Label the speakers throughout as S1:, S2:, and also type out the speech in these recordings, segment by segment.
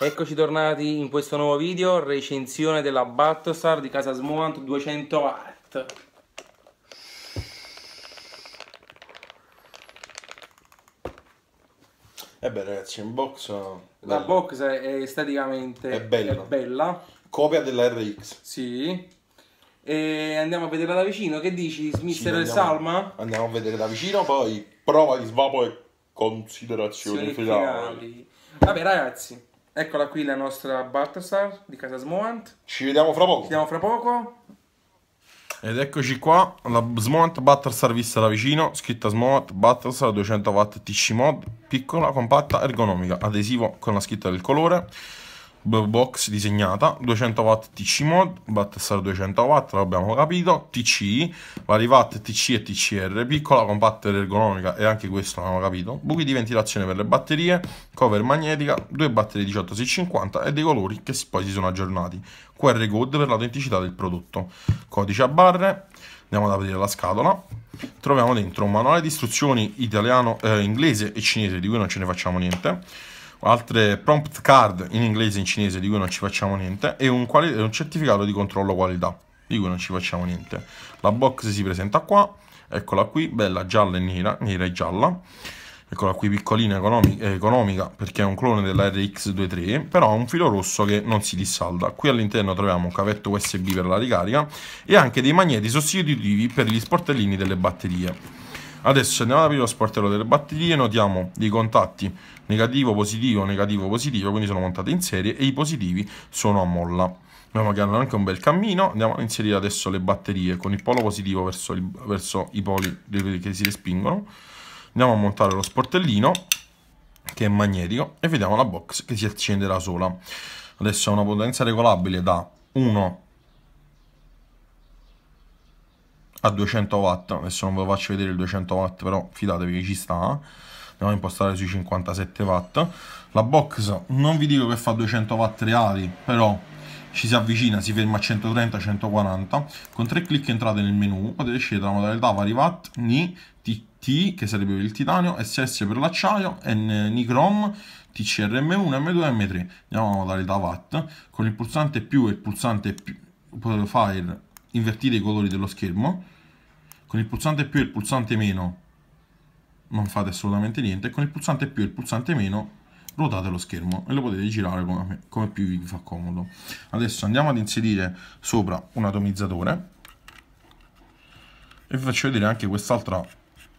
S1: Eccoci tornati in questo nuovo video, recensione della Battlestar di casa Smoant 200 Art. E eh beh ragazzi, in box... Eh, La box è esteticamente è bella. È bella. Copia della RX. Sì, e andiamo a vederla da vicino. Che dici, Mister sì, andiamo, Salma?
S2: Andiamo a vedere da vicino, poi prova di svapo e considerazioni finali.
S1: Vabbè, ragazzi, eccola qui la nostra Battlestar di Casa Smoant. Ci vediamo fra poco. Ci vediamo fra poco.
S2: Ed eccoci qua, la Smont Battlestar vista da vicino, scritta Smont Battlestar 200W TC Mod, piccola, compatta, ergonomica, adesivo con la scritta del colore, box disegnata, 200 watt TC mod, Battlestar 200 watt, l'abbiamo capito, TC vari TC e TCR, piccola, compatta ed ergonomica e anche questo l'abbiamo capito, buchi di ventilazione per le batterie, cover magnetica, due batterie 18650 e dei colori che poi si sono aggiornati, QR code per l'autenticità del prodotto, codice a barre, andiamo ad aprire la scatola, troviamo dentro un manuale di istruzioni italiano, eh, inglese e cinese di cui non ce ne facciamo niente, altre prompt card in inglese e in cinese di cui non ci facciamo niente e un, quali- un certificato di controllo qualità di cui non ci facciamo niente. La box si presenta qua, eccola qui, bella gialla e nera, nera e gialla. Eccola qui piccolina economica, economica perché è un clone della RX23, però ha un filo rosso che non si dissalda. Qui all'interno troviamo un cavetto USB per la ricarica e anche dei magneti sostitutivi per gli sportellini delle batterie. Adesso andiamo ad aprire lo sportello delle batterie, notiamo dei contatti negativo, positivo, negativo, positivo, quindi sono montate in serie e i positivi sono a molla. Vediamo che hanno anche un bel cammino, andiamo a inserire adesso le batterie con il polo positivo verso, il, verso i poli che si respingono. Andiamo a montare lo sportellino che è magnetico e vediamo la box che si accende da sola. Adesso ha una potenza regolabile da 1 a 200 watt adesso non ve lo faccio vedere il 200 watt però fidatevi che ci sta andiamo eh. a impostare sui 57 watt la box non vi dico che fa 200 watt reali però ci si avvicina, si ferma a 130-140 con tre clic entrate nel menu potete scegliere la modalità vari watt NI, TT che sarebbe per il titanio SS per l'acciaio n, e tcr, m 1 M2 M3 andiamo alla modalità watt con il pulsante più e il pulsante più, fare invertire i colori dello schermo con il pulsante più e il pulsante meno non fate assolutamente niente, con il pulsante più e il pulsante meno ruotate lo schermo e lo potete girare come, come più vi fa comodo. Adesso andiamo ad inserire sopra un atomizzatore e vi faccio vedere anche quest'altra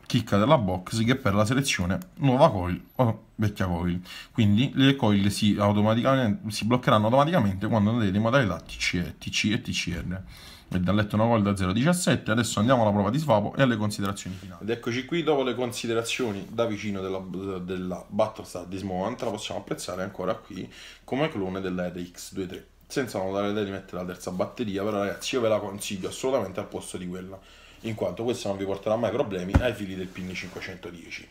S2: chicca della box che per la selezione nuova coil o vecchia coil. Quindi le coil si, si bloccheranno automaticamente quando andrete in modalità TCE, TC e TCR. E dal letto una coil da 0,17, adesso andiamo alla prova di svapo e alle considerazioni finali. Ed eccoci qui dopo le considerazioni da vicino della, della Battlestar Dismovant, la possiamo apprezzare ancora qui come clone della RX23 senza la modalità di mettere la terza batteria, però ragazzi io ve la consiglio assolutamente al posto di quella in quanto questo non vi porterà mai problemi ai fili del PIN 510.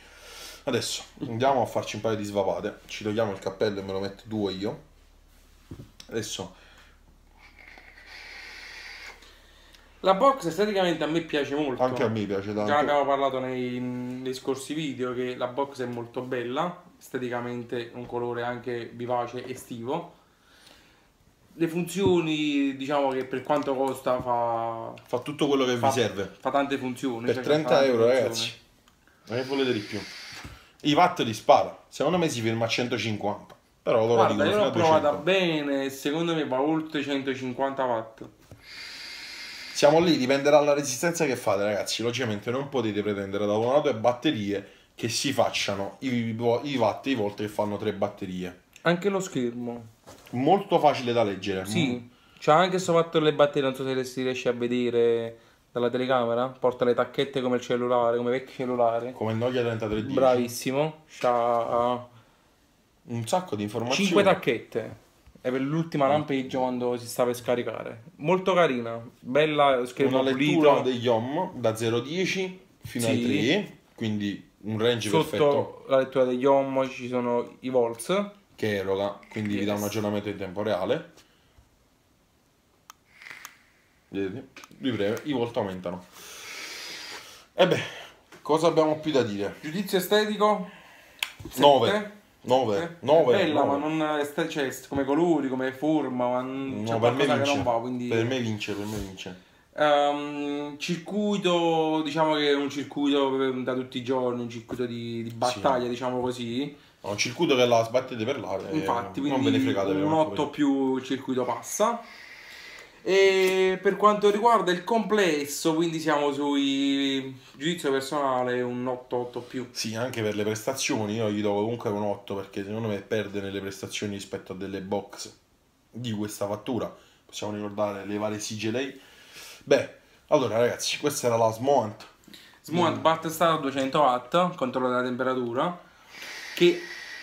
S2: Adesso andiamo a farci un paio di svapate, ci togliamo il cappello e me lo metto due io. Adesso
S1: La box esteticamente a me piace molto. Anche a me piace tanto. Già abbiamo parlato nei, nei, scorsi video che la box è molto bella, esteticamente un colore anche vivace estivo le funzioni, diciamo che per quanto costa fa... Fa tutto quello che fa, vi serve. Fa tante funzioni. Per cioè 30 euro funzioni. ragazzi.
S2: Ma che volete di più? I watt li spara. Secondo me si ferma a 150. Però loro Guarda, dicono io l'ho provata
S1: bene, secondo me va oltre 150 watt.
S2: Siamo lì, dipenderà dalla resistenza che fate, ragazzi. Logicamente non potete pretendere da un lato e batterie che si facciano i, i watt, i volt che fanno tre batterie. Anche lo schermo. Molto facile da leggere. Sì,
S1: mm. c'ha anche fatto le batterie, non so se si riesce a vedere dalla telecamera. Porta le tacchette come il cellulare, come vecchio cellulare. Come il Nokia 3310. Bravissimo. C'ha eh, un sacco di informazioni. 5 tacchette. È per l'ultima mm. lampeggio quando si sta per scaricare. Molto carina, bella schermo Una pulito. lettura
S2: degli OM da 0,10 fino sì. ai 3, quindi un range Sotto perfetto. Sotto
S1: la lettura degli OM ci sono i volts
S2: che eroga, quindi yes. vi dà un aggiornamento in tempo reale. Vedete? Di breve i volt aumentano. E cosa abbiamo più da dire? Giudizio estetico? 9. 9, 9 bella 9. ma
S1: non cioè, come colori, come forma, ma no, per me vince. Va, quindi... Per me
S2: vince, per me vince.
S1: Um, circuito, diciamo che è un circuito eh, da tutti i giorni, un circuito di, di battaglia, sì. diciamo così. No, un circuito che la sbattete per l'aria. Eh, Infatti, non ve ne fregate un 8 più circuito passa. E per quanto riguarda il complesso, quindi siamo sui giudizio personale un 8-8 più. Sì, anche per le prestazioni,
S2: io gli do comunque un
S1: 8 perché secondo
S2: me perde nelle prestazioni rispetto a delle box di questa fattura. Possiamo ricordare le varie sigle. Beh, allora ragazzi, questa era la Smoant.
S1: Smoant mm. Battestar 200 watt, controllo della temperatura, che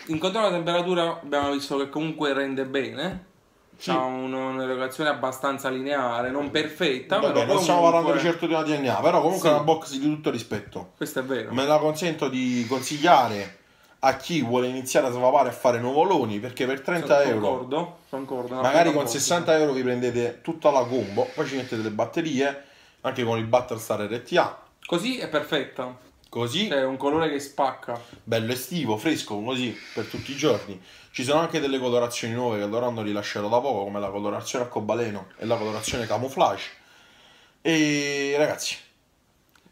S1: incontro la temperatura abbiamo visto che comunque rende bene. Sì. Ha un'erogazione abbastanza lineare, non perfetta. Vabbè, però non comunque... stiamo parlando di certo
S2: di una DNA, però comunque sì. è una box di tutto rispetto. Questo è vero. Me la consento di consigliare a chi vuole iniziare a svapare e fare nuvoloni perché per 30 sono euro
S1: concordo, concordo, magari con
S2: 60 euro vi prendete tutta la combo poi ci mettete le batterie anche con il Battlestar RTA così è perfetta Così. Cioè, è un colore che spacca. Bello estivo, fresco, così, per tutti i giorni. Ci sono anche delle colorazioni nuove che loro hanno rilasciato da poco, come la colorazione arcobaleno e la colorazione camouflage. E ragazzi,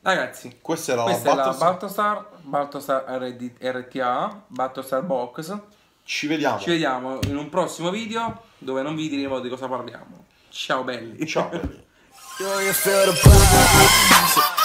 S2: Ragazzi, questa era questa la
S1: Baltasar, Baltasar RD, RTA, Baltasar Box. Ci vediamo. Ci vediamo in un prossimo video dove non vi diremo di cosa parliamo. Ciao belli. Ciao belli.